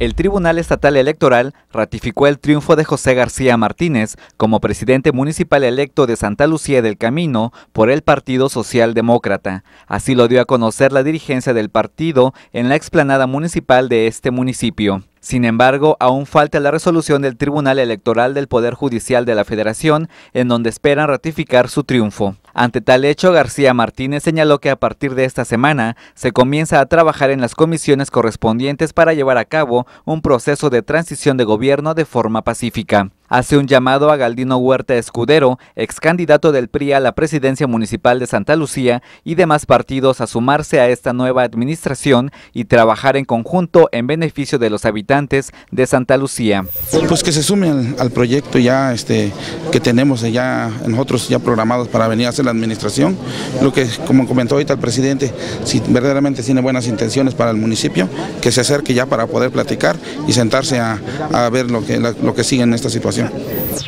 El Tribunal Estatal Electoral ratificó el triunfo de José García Martínez como presidente municipal electo de Santa Lucía del Camino por el Partido Socialdemócrata. Así lo dio a conocer la dirigencia del partido en la explanada municipal de este municipio. Sin embargo, aún falta la resolución del Tribunal Electoral del Poder Judicial de la Federación, en donde esperan ratificar su triunfo. Ante tal hecho, García Martínez señaló que a partir de esta semana se comienza a trabajar en las comisiones correspondientes para llevar a cabo un proceso de transición de gobierno de forma pacífica hace un llamado a Galdino Huerta Escudero, ex candidato del PRI a la presidencia municipal de Santa Lucía y demás partidos a sumarse a esta nueva administración y trabajar en conjunto en beneficio de los habitantes de Santa Lucía. Pues que se sume al, proyecto ya este, que tenemos ya nosotros ya programados para venir a hacer la administración. Lo que, como comentó ahorita el presidente, si verdaderamente tiene buenas intenciones para el municipio, que se acerque ya para poder platicar y sentarse a, ver lo que, lo que sigue en esta situación.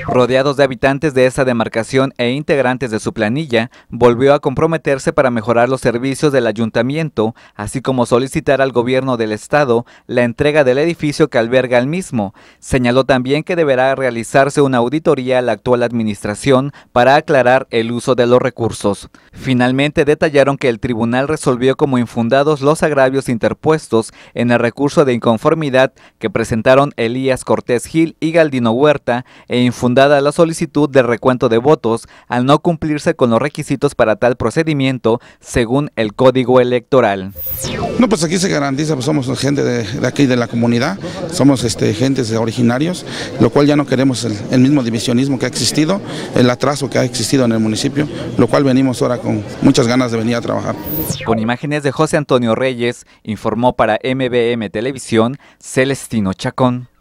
Rodeados de habitantes de esa demarcación e integrantes de su planilla, volvió a comprometerse para mejorar los servicios del ayuntamiento, así como solicitar al gobierno del estado la entrega del edificio que alberga el mismo. Señaló también que deberá realizarse una auditoría a la actual administración para aclarar el uso de los recursos. Finalmente detallaron que el tribunal resolvió como infundados los agravios interpuestos en el recurso de inconformidad que presentaron Elías Cortés Gil y Galdino Huerta e infundada la solicitud de recuento de votos al no cumplirse con los requisitos para tal procedimiento según el Código Electoral. No, pues aquí se garantiza, pues somos gente de, de aquí de la comunidad, somos este, gentes originarios, lo cual ya no queremos el, mismo divisionismo que ha existido, el atraso que ha existido en el municipio, lo cual venimos ahora con muchas ganas de venir a trabajar. Con imágenes de José Antonio Reyes, informó para MBM Televisión Celestino Chacón.